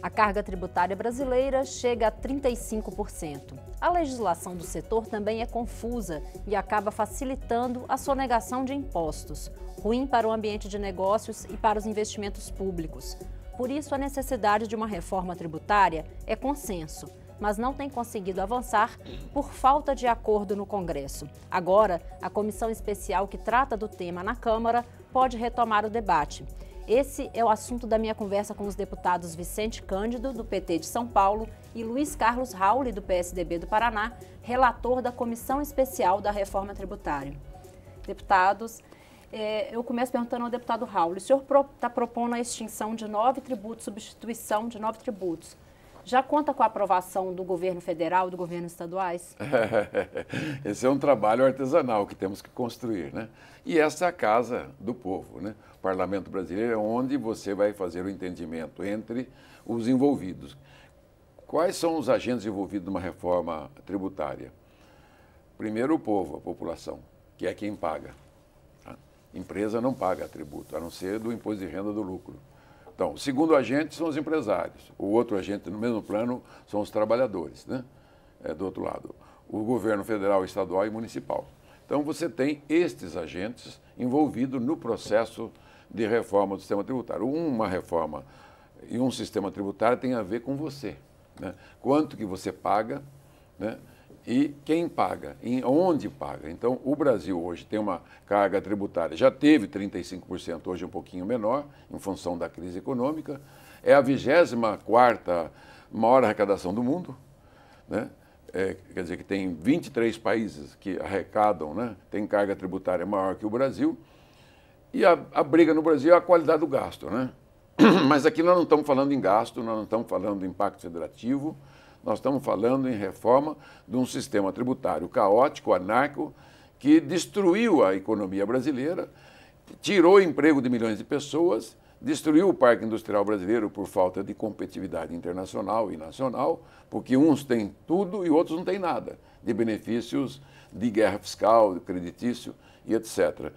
A carga tributária brasileira chega a 35%. A legislação do setor também é confusa e acaba facilitando a sonegação de impostos, ruim para o ambiente de negócios e para os investimentos públicos. Por isso, a necessidade de uma reforma tributária é consenso, mas não tem conseguido avançar por falta de acordo no Congresso. Agora, a comissão especial que trata do tema na Câmara pode retomar o debate. Esse é o assunto da minha conversa com os deputados Vicente Cândido, do PT de São Paulo, e Luiz Carlos Rauli, do PSDB do Paraná, relator da Comissão Especial da Reforma Tributária. Deputados, é, eu começo perguntando ao deputado Rauli, o senhor está propondo a extinção de nove tributos, substituição de nove tributos já conta com a aprovação do governo federal, do governo estaduais? Esse é um trabalho artesanal que temos que construir, né? E essa é a casa do povo, né? O Parlamento Brasileiro é onde você vai fazer o entendimento entre os envolvidos. Quais são os agentes envolvidos numa reforma tributária? Primeiro o povo, a população, que é quem paga. A empresa não paga tributo, a não ser do imposto de renda do lucro. Então, o segundo agente são os empresários, o outro agente no mesmo plano são os trabalhadores, né? É, do outro lado, o governo federal, estadual e municipal. Então, você tem estes agentes envolvidos no processo de reforma do sistema tributário. Uma reforma e um sistema tributário tem a ver com você. Né? Quanto que você paga, né? e quem paga, em onde paga. Então, o Brasil hoje tem uma carga tributária, já teve 35%, hoje um pouquinho menor, em função da crise econômica. É a 24 maior arrecadação do mundo, né? É, quer dizer que tem 23 países que arrecadam, né? tem carga tributária maior que o Brasil. E a, a briga no Brasil é a qualidade do gasto. Né? Mas aqui nós não estamos falando em gasto, nós não estamos falando em impacto federativo, nós estamos falando em reforma de um sistema tributário caótico, anarco, que destruiu a economia brasileira, tirou emprego de milhões de pessoas, destruiu o parque industrial brasileiro por falta de competitividade internacional e nacional, porque uns têm tudo e outros não têm nada, de benefícios de guerra fiscal, creditício e etc.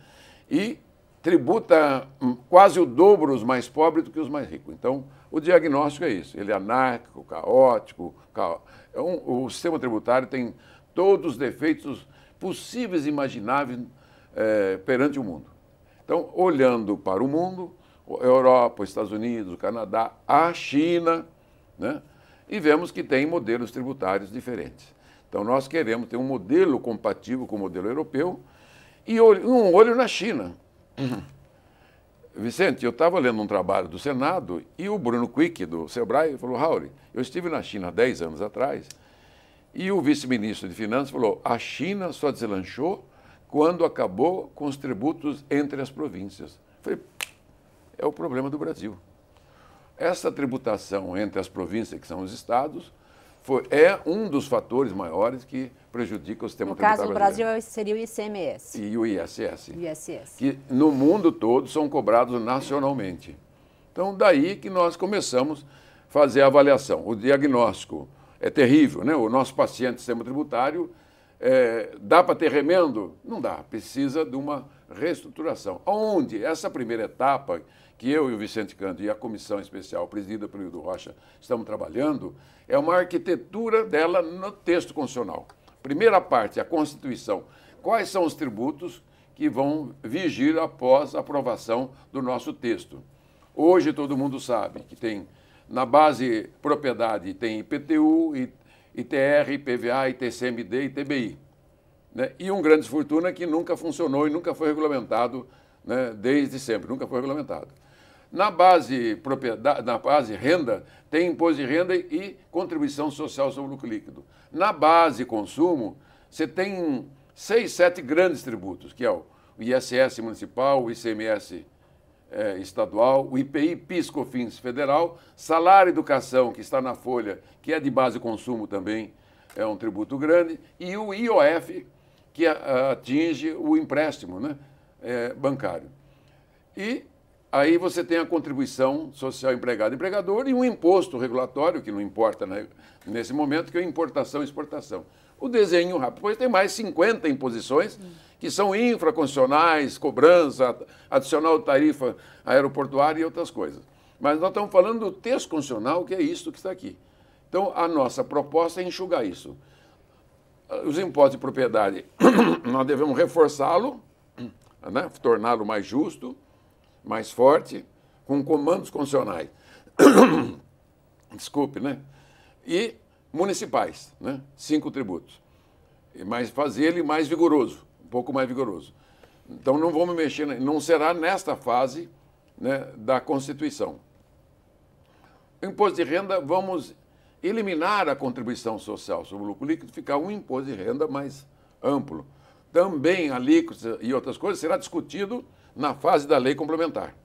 E tributa hum, quase o dobro os mais pobres do que os mais ricos. Então, o diagnóstico é isso, ele é anárquico, caótico. Ca... É o sistema tributário tem todos os defeitos possíveis e imagináveis é, perante o mundo. Então, olhando para o mundo, Europa, Estados Unidos, Canadá, a China, né? e vemos que tem modelos tributários diferentes. Então, nós queremos ter um modelo compatível com o modelo europeu e um olho na China. Uhum. Vicente, eu estava lendo um trabalho do Senado e o Bruno Quick, do Sebrae, falou, Raul, eu estive na China 10 anos atrás e o vice-ministro de Finanças falou, a China só deslanchou quando acabou com os tributos entre as províncias. Eu falei, é o problema do Brasil. Essa tributação entre as províncias, que são os estados, foi, é um dos fatores maiores que prejudica o sistema no tributário No caso do Brasil seria o ICMS. E o ISS. O ISS. Que no mundo todo são cobrados nacionalmente. Então, daí que nós começamos a fazer a avaliação. O diagnóstico é terrível, né? O nosso paciente sistema tributário, é, dá para ter remendo? Não dá, precisa de uma reestruturação. Onde essa primeira etapa que eu e o Vicente Canto e a comissão especial presidida pelo Hildo Rocha estamos trabalhando, é uma arquitetura dela no texto constitucional. Primeira parte, a Constituição. Quais são os tributos que vão vigir após a aprovação do nosso texto? Hoje todo mundo sabe que tem na base propriedade tem IPTU, ITR, IPVA, ITCMD e TBI. Né? E um grande fortuna que nunca funcionou e nunca foi regulamentado né? desde sempre, nunca foi regulamentado. Na base, propriedade, na base renda, tem imposto de renda e contribuição social sobre o lucro líquido. Na base consumo, você tem seis, sete grandes tributos, que é o ISS municipal, o ICMS é, estadual, o IPI, PIS, COFINS federal, salário educação, que está na folha, que é de base consumo também, é um tributo grande, e o IOF, que é, atinge o empréstimo né, é, bancário. E Aí você tem a contribuição social empregado-empregador e um imposto regulatório, que não importa né, nesse momento, que é importação e exportação. O desenho rápido. Depois tem mais 50 imposições, que são infraconstitucionais, cobrança, adicional tarifa aeroportuária e outras coisas. Mas nós estamos falando do texto constitucional, que é isso que está aqui. Então, a nossa proposta é enxugar isso. Os impostos de propriedade, nós devemos reforçá-lo, né, torná-lo mais justo, mais forte, com comandos constitucionais. Desculpe, né? E municipais, né? cinco tributos. E mais fazer ele mais vigoroso, um pouco mais vigoroso. Então não vamos mexer, né? não será nesta fase né, da Constituição. O imposto de renda, vamos eliminar a contribuição social sobre o lucro líquido, ficar um imposto de renda mais amplo. Também alíquotas e outras coisas será discutido na fase da lei complementar.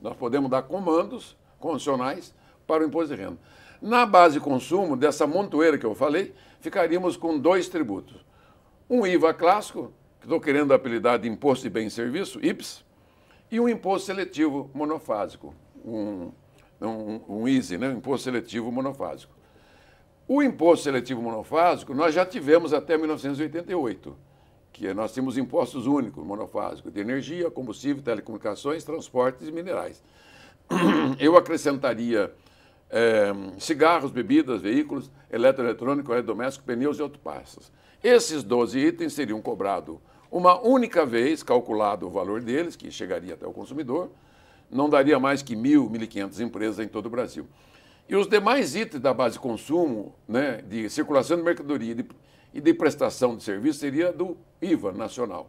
Nós podemos dar comandos condicionais para o imposto de renda. Na base de consumo, dessa montoeira que eu falei, ficaríamos com dois tributos. Um IVA clássico, que estou querendo apelidar de Imposto de Bem e Serviço, IPS, e um imposto seletivo monofásico, um, um, um ISE, né? um imposto seletivo monofásico. O imposto seletivo monofásico nós já tivemos até 1988 que é, nós temos impostos únicos, monofásicos, de energia, combustível, telecomunicações, transportes e minerais. Eu acrescentaria é, cigarros, bebidas, veículos, eletroeletrônico, eletrodoméstico, pneus e autopeças. Esses 12 itens seriam cobrados uma única vez, calculado o valor deles, que chegaria até o consumidor, não daria mais que 1.000, 1.500 empresas em todo o Brasil. E os demais itens da base de consumo, né, de circulação de mercadoria, de e de prestação de serviço seria do IVA nacional.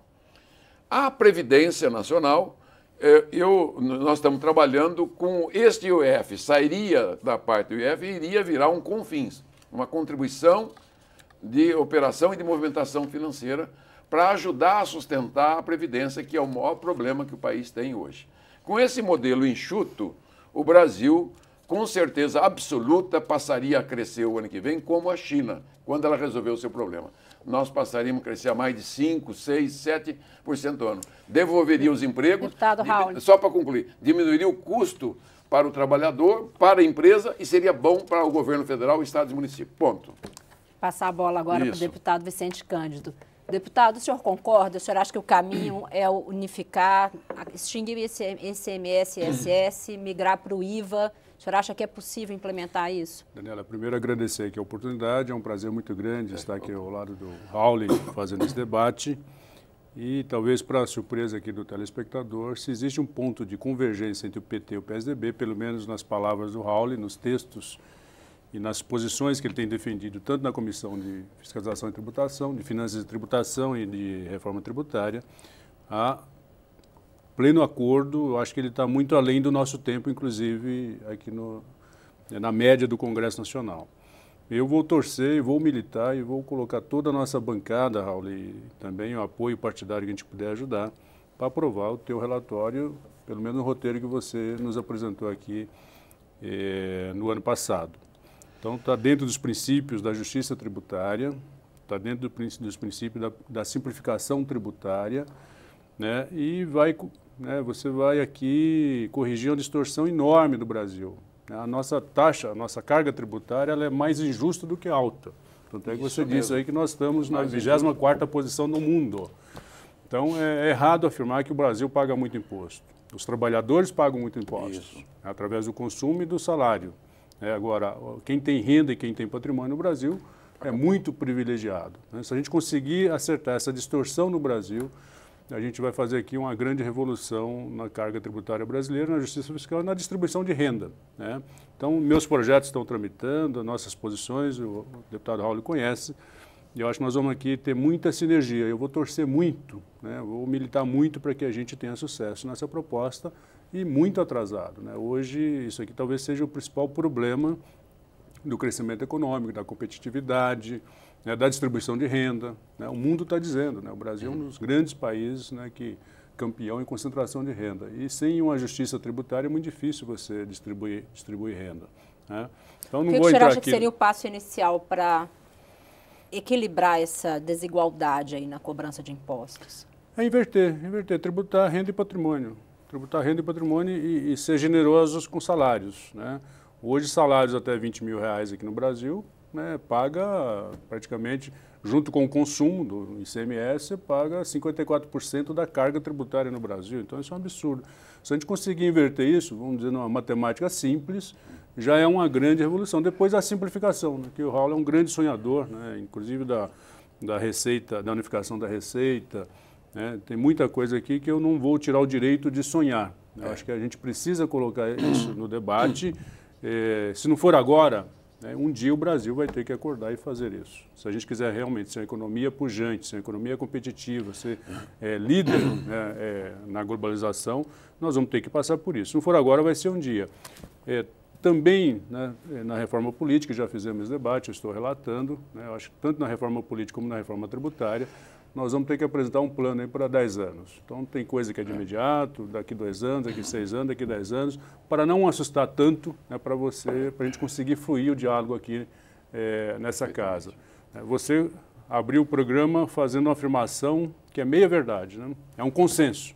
A Previdência Nacional, eh, eu, nós estamos trabalhando com este IOF, sairia da parte do IOF e iria virar um CONFINS, uma contribuição de operação e de movimentação financeira para ajudar a sustentar a Previdência, que é o maior problema que o país tem hoje. Com esse modelo enxuto, o Brasil com certeza absoluta, passaria a crescer o ano que vem, como a China, quando ela resolveu o seu problema. Nós passaríamos a crescer a mais de 5, 6, 7% ao ano. Devolveria os empregos. Deputado Raul. Só para concluir, diminuiria o custo para o trabalhador, para a empresa e seria bom para o governo federal, estados e municípios. Ponto. Passar a bola agora para o deputado Vicente Cândido. Deputado, o senhor concorda? O senhor acha que o caminho é unificar, extinguir esse ICMS, ISS, migrar para o IVA? O senhor acha que é possível implementar isso? Daniela, primeiro agradecer aqui a oportunidade. É um prazer muito grande é, estar aqui ao lado do Raul fazendo esse debate. E talvez para surpresa aqui do telespectador, se existe um ponto de convergência entre o PT e o PSDB, pelo menos nas palavras do Raul, nos textos e nas posições que ele tem defendido, tanto na Comissão de Fiscalização e Tributação, de Finanças e Tributação e de Reforma Tributária, há pleno acordo. Eu acho que ele está muito além do nosso tempo, inclusive aqui no, né, na média do Congresso Nacional. Eu vou torcer, vou militar e vou colocar toda a nossa bancada, Raul, e também o apoio partidário que a gente puder ajudar, para aprovar o teu relatório, pelo menos no roteiro que você nos apresentou aqui eh, no ano passado. Então, está dentro dos princípios da justiça tributária, está dentro do dos princípios da, da simplificação tributária, né, e vai né, você vai aqui corrigir uma distorção enorme do Brasil. Né? A nossa taxa, a nossa carga tributária, ela é mais injusta do que alta. Tanto é que você mesmo. disse aí que nós estamos na 24 posição do mundo. Então, é, é errado afirmar que o Brasil paga muito imposto. Os trabalhadores pagam muito imposto, Isso. Né, através do consumo e do salário. É, agora, quem tem renda e quem tem patrimônio no Brasil é muito privilegiado. Né? Se a gente conseguir acertar essa distorção no Brasil, a gente vai fazer aqui uma grande revolução na carga tributária brasileira, na justiça fiscal e na distribuição de renda. Né? Então, meus projetos estão tramitando, nossas posições, o deputado Raul conhece, e eu acho que nós vamos aqui ter muita sinergia. Eu vou torcer muito, né? vou militar muito para que a gente tenha sucesso nessa proposta e muito atrasado. Né? Hoje, isso aqui talvez seja o principal problema do crescimento econômico, da competitividade, né, da distribuição de renda. Né, o mundo está dizendo, né, o Brasil é um dos grandes países né, que campeão em concentração de renda. E sem uma justiça tributária é muito difícil você distribuir, distribuir renda. Né? Então, não o que, vou que o senhor acha aqui... que seria o passo inicial para equilibrar essa desigualdade aí na cobrança de impostos? É inverter, inverter, tributar renda e patrimônio. Tributar renda e patrimônio e, e ser generosos com salários. Né? Hoje, salários até 20 mil reais aqui no Brasil né, paga praticamente, junto com o consumo do ICMS, paga 54% da carga tributária no Brasil. Então, isso é um absurdo. Se a gente conseguir inverter isso, vamos dizer, numa matemática simples, já é uma grande revolução. Depois a simplificação, né, que o Raul é um grande sonhador, né, inclusive da, da receita, da unificação da receita. Né, tem muita coisa aqui que eu não vou tirar o direito de sonhar. Eu é. acho que a gente precisa colocar isso no debate. É, se não for agora, né? Um dia o Brasil vai ter que acordar e fazer isso. Se a gente quiser realmente ser uma economia pujante, ser uma economia competitiva, ser é, líder né, é, na globalização, nós vamos ter que passar por isso. Se não for agora, vai ser um dia. É, também né, é, na reforma política, já fizemos esse debate, eu estou relatando, né, eu acho que tanto na reforma política como na reforma tributária, nós vamos ter que apresentar um plano aí para 10 anos. Então, tem coisa que é de é. imediato, daqui dois anos, daqui seis anos, daqui 10 anos, para não assustar tanto, né, para você, para a gente conseguir fluir o diálogo aqui é, nessa casa. Eh, você abriu o programa fazendo uma afirmação que é meia verdade, né? é um consenso.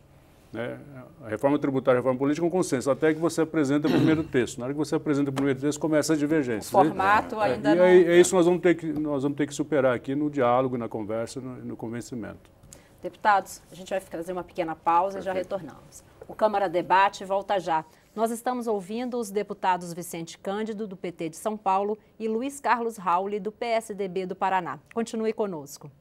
Né? A reforma tributária e a reforma política é um consenso, até que você apresenta o primeiro texto. Na hora que você apresenta o primeiro texto, começa a divergência. Né? O formato né? ainda é, não... É, é isso nós vamos, ter que, nós vamos ter que superar aqui no diálogo, na conversa, no, no convencimento. Deputados, a gente vai fazer uma pequena pausa e já retornamos. O Câmara Debate volta já. Nós estamos ouvindo os deputados Vicente Cândido, do PT de São Paulo, e Luiz Carlos Rauli, do PSDB do Paraná. Continue conosco.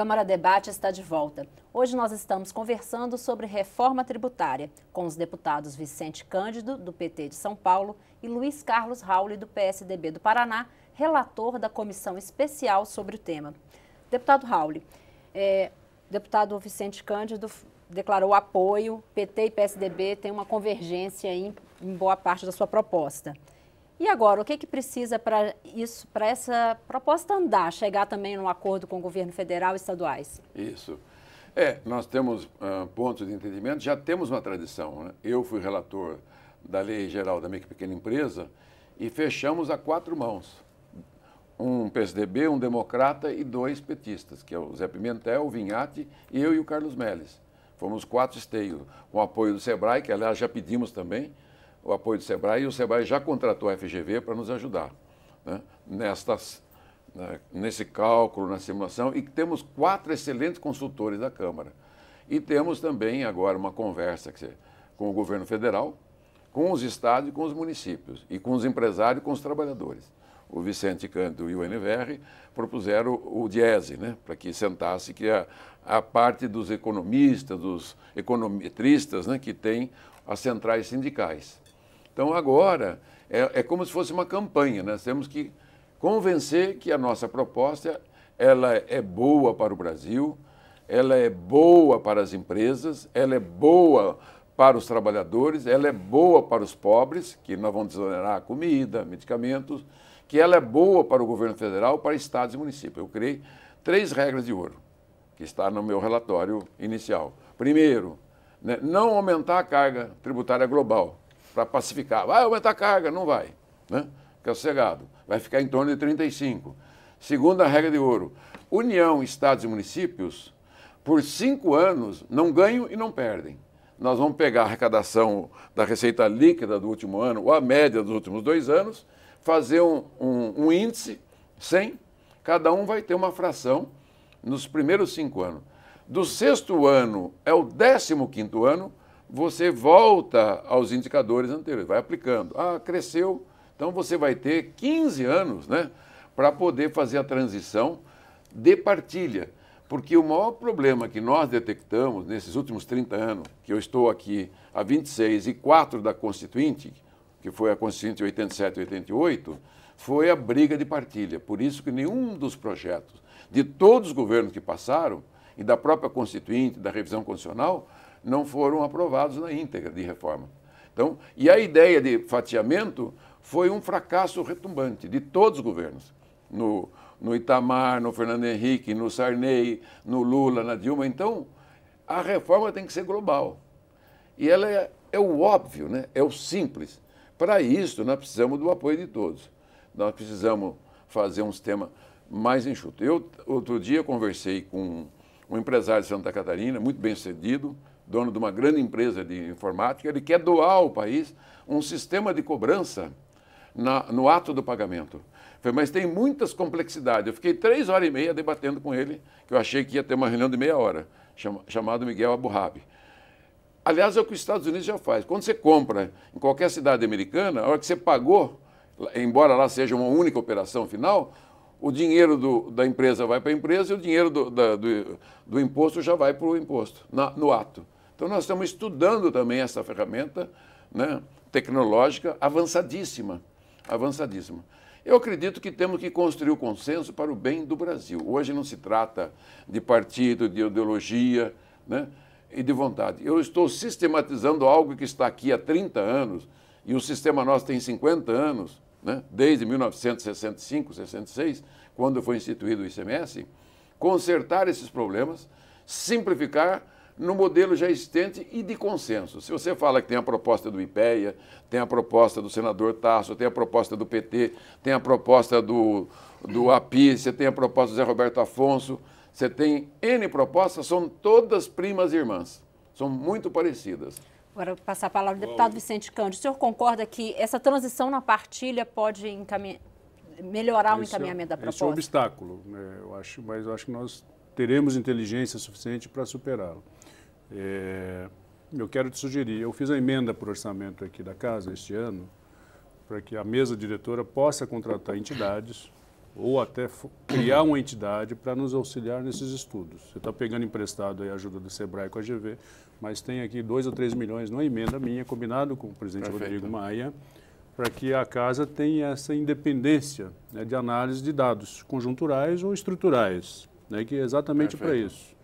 Câmara Debate está de volta. Hoje nós estamos conversando sobre reforma tributária com os deputados Vicente Cândido, do PT de São Paulo, e Luiz Carlos Rauli, do PSDB do Paraná, relator da comissão especial sobre o tema. Deputado Rauli, é, deputado Vicente Cândido declarou apoio, PT e PSDB têm uma convergência em, em boa parte da sua proposta. E agora, o que, que precisa para isso, para essa proposta andar, chegar também num acordo com o governo federal e estaduais? Isso. É, nós temos uh, pontos de entendimento, já temos uma tradição. Né? Eu fui relator da Lei Geral da Micro e Pequena Empresa e fechamos a quatro mãos. Um PSDB, um democrata e dois petistas, que é o Zé Pimentel, o Vinhate, eu e o Carlos Melles. Fomos quatro esteios, com apoio do SEBRAE, que aliás já pedimos também, o apoio do SEBRAE e o SEBRAE já contratou a FGV para nos ajudar né, nestas, né, nesse cálculo, na simulação, e temos quatro excelentes consultores da Câmara. E temos também agora uma conversa com o governo federal, com os estados e com os municípios, e com os empresários e com os trabalhadores. O Vicente Canto e o NVR propuseram o, o DIESE, né, para que sentasse que a, é a parte dos economistas, dos econometristas, né, que tem as centrais sindicais. Então, agora, é, é como se fosse uma campanha. Né? Nós temos que convencer que a nossa proposta ela é boa para o Brasil, ela é boa para as empresas, ela é boa para os trabalhadores, ela é boa para os pobres, que nós vamos desonerar comida, medicamentos, que ela é boa para o governo federal, para estados e municípios. Eu criei três regras de ouro, que está no meu relatório inicial. Primeiro, né, não aumentar a carga tributária global para pacificar. Vai aumentar a carga? Não vai. Né? Fica sossegado. Vai ficar em torno de 35. Segunda regra de ouro: União, Estados e municípios, por cinco anos, não ganham e não perdem. Nós vamos pegar a arrecadação da receita líquida do último ano, ou a média dos últimos dois anos, fazer um, um, um índice 100, cada um vai ter uma fração nos primeiros cinco anos. Do sexto ano é o décimo quinto ano, você volta aos indicadores anteriores, vai aplicando. Ah, cresceu, então você vai ter 15 anos né, para poder fazer a transição de partilha. Porque o maior problema que nós detectamos nesses últimos 30 anos, que eu estou aqui há 26 e 4 da Constituinte, que foi a Constituinte 87 e 88, foi a briga de partilha. Por isso que nenhum dos projetos de todos os governos que passaram, e da própria Constituinte, da revisão constitucional, não foram aprovados na íntegra de reforma. Então, e a ideia de fatiamento foi um fracasso retumbante de todos os governos. No, no Itamar, no Fernando Henrique, no Sarney, no Lula, na Dilma. Então, a reforma tem que ser global. E ela é, é o óbvio, né? é o simples. Para isso, nós precisamos do apoio de todos. Nós precisamos fazer um sistema mais enxuto. Eu, outro dia, conversei com um empresário de Santa Catarina, muito bem sucedido, dono de uma grande empresa de informática, ele quer doar ao país um sistema de cobrança na, no ato do pagamento. Falei, mas tem muitas complexidades. Eu fiquei três horas e meia debatendo com ele, que eu achei que ia ter uma reunião de meia hora, chama, chamado Miguel Aburrabi. Aliás, é o que os Estados Unidos já faz. Quando você compra em qualquer cidade americana, a hora que você pagou, embora lá seja uma única operação final, o dinheiro do, da empresa vai para a empresa e o dinheiro do, da, do, do, imposto já vai para o imposto, na, no ato. Então, nós estamos estudando também essa ferramenta né, tecnológica avançadíssima, avançadíssima. Eu acredito que temos que construir o consenso para o bem do Brasil. Hoje não se trata de partido, de ideologia né, e de vontade. Eu estou sistematizando algo que está aqui há 30 anos, e o sistema nosso tem 50 anos, né, desde 1965, 66, quando foi instituído o ICMS, consertar esses problemas, simplificar no modelo já existente e de consenso. Se você fala que tem a proposta do IPEA, tem a proposta do senador Tasso, tem a proposta do PT, tem a proposta do, do API, você tem a proposta do Zé Roberto Afonso, você tem N propostas, são todas primas e irmãs, são muito parecidas. Agora, passar a palavra ao deputado Vicente Cândido. O senhor concorda que essa transição na partilha pode melhorar esse é o encaminhamento é, da proposta? Esse é um obstáculo, né? eu acho, mas eu acho que nós teremos inteligência suficiente para superá-lo. É, eu quero te sugerir, eu fiz a emenda para o orçamento aqui da casa este ano, para que a mesa diretora possa contratar entidades ou até criar uma entidade para nos auxiliar nesses estudos. Você está pegando emprestado a ajuda do SEBRAE com a GV, mas tem aqui 2 ou 3 milhões numa emenda minha, combinado com o presidente Perfeito. Rodrigo Maia, para que a casa tenha essa independência né, de análise de dados conjunturais ou estruturais, né, que é exatamente para isso.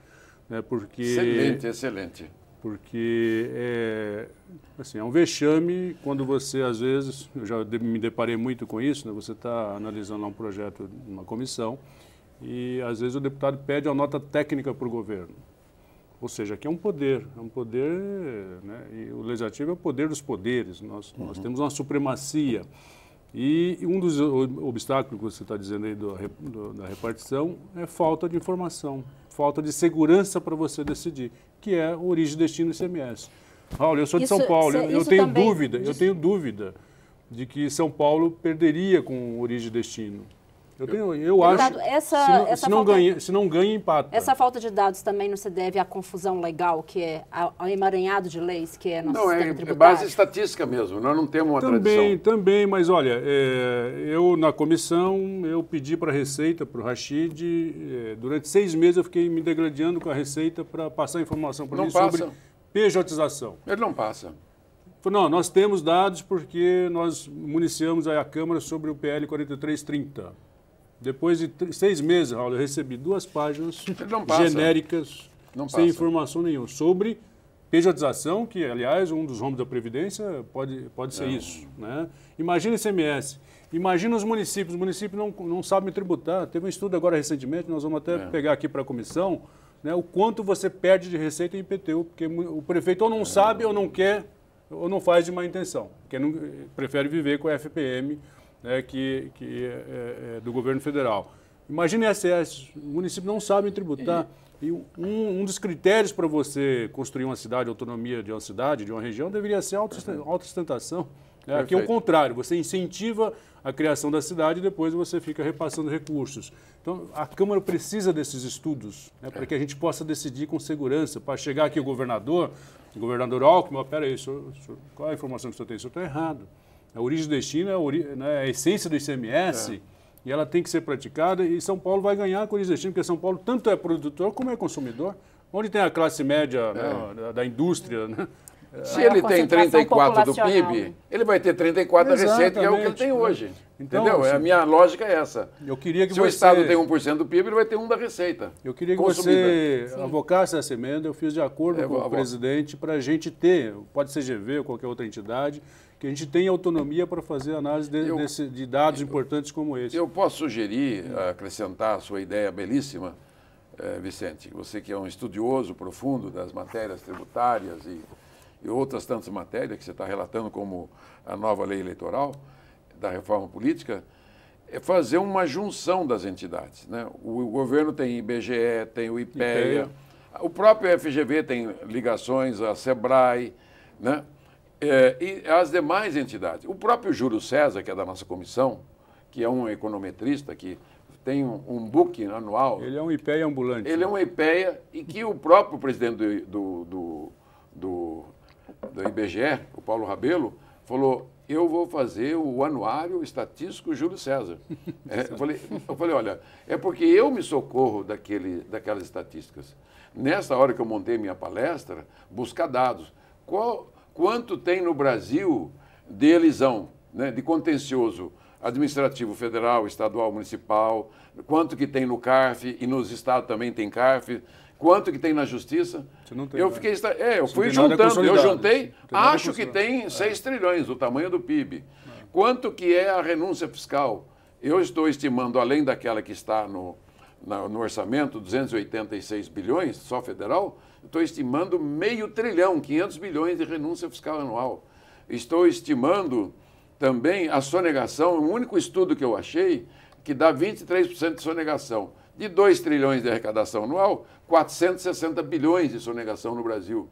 Né, porque, excelente, excelente. Porque é, assim, é um vexame quando você, às vezes, eu já me deparei muito com isso, né, você está analisando um projeto uma comissão e, às vezes, o deputado pede uma nota técnica para o governo. Ou seja, aqui é um poder, é um poder, né, e o legislativo é o poder dos poderes, nós, uhum. nós temos uma supremacia. E um dos obstáculos que você está dizendo aí do, do, da repartição é falta de informação falta de segurança para você decidir, que é o origem, destino do ICMS. Raul, eu sou de isso, São Paulo, eu, tenho dúvida, eu tenho dúvida de que São Paulo perderia com origem e destino. Eu, tenho, eu Deputado, acho. que se não, se ganha, se não ganha, empata. Essa falta de dados também não se deve à confusão legal, que é ao emaranhado de leis, que é nosso não, é, é, base estatística mesmo, nós não temos uma também, tradição. Também, mas olha, é, eu na comissão, eu pedi para a Receita, para o Rachid, é, durante seis meses eu fiquei me degradando com a Receita para passar informação para ele sobre pejotização. Ele não passa. Não, nós temos dados porque nós municiamos a Câmara sobre o PL 4330. Depois de seis meses, Raul, eu recebi duas páginas genéricas, não sem informação nenhuma, sobre pejotização, que, aliás, um dos rombos da Previdência pode, pode ser é. isso. Né? Imagina ICMS, imagina os municípios. Os municípios não, não sabem tributar. Teve um estudo agora recentemente, nós vamos até é. pegar aqui para a comissão, né, o quanto você perde de receita em IPTU, porque o prefeito ou não é. sabe ou não quer ou não faz de má intenção, porque não, prefere viver com a FPM né, que, que é, é, do governo federal. Imagina ISS, o município não sabe tributar. E um, um dos critérios para você construir uma cidade, autonomia de uma cidade, de uma região, deveria ser a uhum. autossustentação. Né? Aqui é o contrário, você incentiva a criação da cidade e depois você fica repassando recursos. Então, a Câmara precisa desses estudos né, para é. que a gente possa decidir com segurança. Para chegar aqui o governador, o governador Alckmin, espera aí, senhor, senhor, qual é a informação que o senhor tem? O senhor está errado. A origem do destino é a, ori... né, a essência do ICMS é. e ela tem que ser praticada. E São Paulo vai ganhar com a origem do destino, porque São Paulo tanto é produtor como é consumidor. Onde tem a classe média é. né, da, indústria, né? Se ele tem 34 do PIB, né? ele vai ter 34 da receita, que é o que ele tem hoje. Né? Então, Entendeu? É assim, a minha lógica é essa. Eu queria que Se você... o Estado tem 1% do PIB, ele vai ter 1% da receita. Eu queria que consumida. você Sim. avocasse essa emenda, eu fiz de acordo é, com avó, o presidente, para a gente ter, pode ser GV ou qualquer outra entidade, que a gente tem autonomia para fazer análise de, eu, desse, de dados eu, importantes como esse. Eu posso sugerir, acrescentar a sua ideia belíssima, eh, Vicente, você que é um estudioso profundo das matérias tributárias e, e outras tantas matérias que você está relatando como a nova lei eleitoral da reforma política, é fazer uma junção das entidades. Né? O, o governo tem IBGE, tem o IPEA, IPEA, o próprio FGV tem ligações à SEBRAE, né? é, e as demais entidades. O próprio Júlio César, que é da nossa comissão, que é um econometrista que tem um, um book anual. Ele é um IPEA ambulante. Ele é né? é um IPEA e que o próprio presidente do, do, do, do, do IBGE, o Paulo Rabelo, falou, eu vou fazer o anuário estatístico Júlio César. É, eu, falei, eu falei, olha, é porque eu me socorro daquele, daquelas estatísticas. Nessa hora que eu montei minha palestra, buscar dados. Qual, quanto tem no Brasil de elisão, né, de contencioso administrativo federal, estadual, municipal, quanto que tem no CARF e nos estados também tem CARF, quanto que tem na justiça. Tem, eu fiquei, é, eu fui juntando, eu juntei, acho que tem 6 é. trilhões, o tamanho do PIB. É. Quanto que é a renúncia fiscal? Eu estou estimando, além daquela que está no, no orçamento, 286 bilhões, só federal, estou estimando meio trilhão, 500 bilhões de renúncia fiscal anual. Estou estimando também a sonegação, o único estudo que eu achei, que dá 23% de sonegação. De 2 trilhões de arrecadação anual, 460 bilhões de sonegação no Brasil.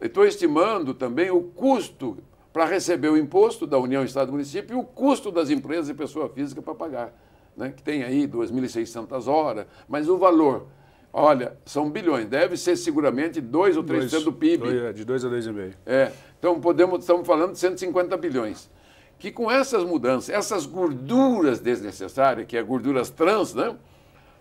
Estou estimando também o custo para receber o imposto da União, Estado e Município e o custo das empresas e pessoa física para pagar, né? que tem aí 2.600 horas, mas o valor Olha, são bilhões, deve ser seguramente 2 ou 3% do PIB. Dois, é, de 2 a 2,5. É, então podemos, estamos falando de 150 bilhões. Que com essas mudanças, essas gorduras desnecessárias, que é gorduras trans, né?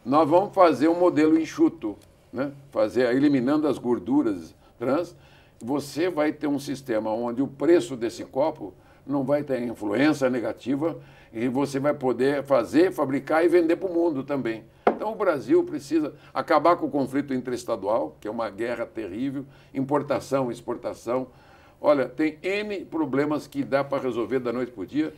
nós vamos fazer um modelo enxuto, né? fazer, eliminando as gorduras trans, você vai ter um sistema onde o preço desse copo não vai ter influência negativa e você vai poder fazer, fabricar e vender para o mundo também. Então o Brasil precisa acabar com o conflito interestadual, que é uma guerra terrível, importação, exportação. Olha, tem N problemas que dá para resolver da noite para o dia.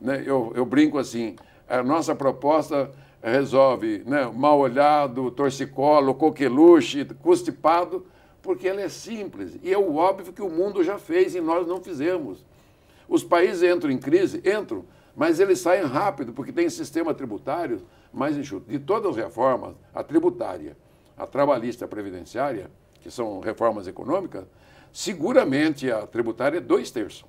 Né? Eu, eu brinco assim, a nossa proposta resolve né, mal olhado, torcicolo, coqueluche, constipado, porque ela é simples. E é o óbvio que o mundo já fez e nós não fizemos. Os países entram em crise, entram, mas eles saem rápido, porque tem sistema tributário mais enxuto. De todas as reformas, a tributária, a trabalhista, a previdenciária, que são reformas econômicas, seguramente a tributária é dois terços.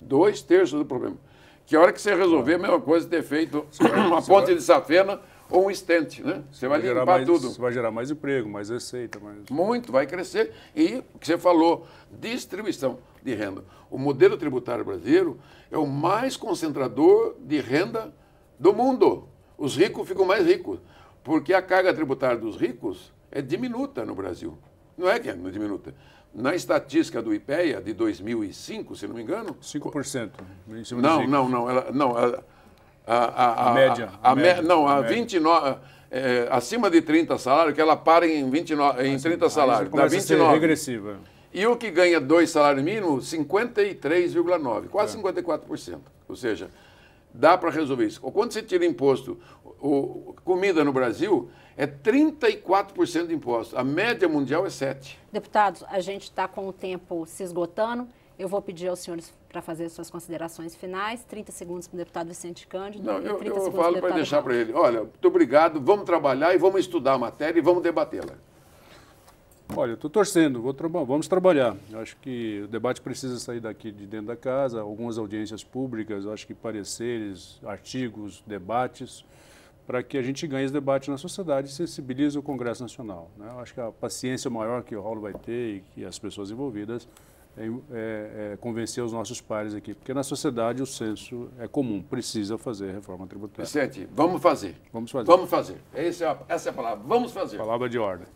Dois terços do problema. Que a hora que você resolver, a mesma coisa ter feito uma ponte de safena ou um estente, né? Você vai, vai limpar mais, tudo. Vai gerar mais emprego, mais receita. Mais... Muito, vai crescer. E o que você falou, distribuição de renda. O modelo tributário brasileiro é o mais concentrador de renda do mundo. Os ricos ficam mais ricos, porque a carga tributária dos ricos é diminuta no Brasil. Não é que é diminuta. Na estatística do IPEA de 2005, se não me engano. 5%. Não, não, não. Ela, não a, a, a, a, média. A, a média, me, não, a, a 29. É, acima de 30 salários, que ela para em, 29, em 30 assim, salários. Dá 29. regressiva. E o que ganha dois salários mínimos, 53,9%, quase 54%. É. Ou seja, dá para resolver isso. quando você tira imposto, o, comida no Brasil é 34% de imposto. A média mundial é 7%. Deputados, a gente está com o tempo se esgotando. Eu vou pedir aos senhores para fazer suas considerações finais. 30 segundos para o deputado Vicente Cândido. Não, eu, eu falo para deixar para ele. Olha, muito obrigado, vamos trabalhar e vamos estudar a matéria e vamos debatê-la. Olha, estou torcendo, vamos trabalhar. Acho que o debate precisa sair daqui de dentro da casa, algumas audiências públicas, acho que pareceres, artigos, debates, para que a gente ganhe esse debate na sociedade e sensibilize o Congresso Nacional. Né? Acho que a paciência maior que o Raul vai ter e que as pessoas envolvidas é, é, é, convencer os nossos pares aqui, porque na sociedade o senso é comum, precisa fazer reforma tributária. Vicente, vamos fazer. Vamos fazer. Vamos fazer. Essa é a, essa é a palavra, vamos fazer. Palavra de ordem.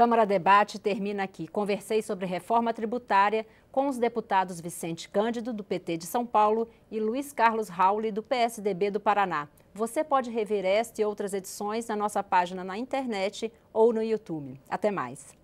Câmara Debate termina aqui. Conversei sobre reforma tributária com os deputados Vicente Cândido, do PT de São Paulo, e Luiz Carlos Rauli, do PSDB do Paraná. Você pode rever esta e outras edições na nossa página na internet ou no YouTube. Até mais.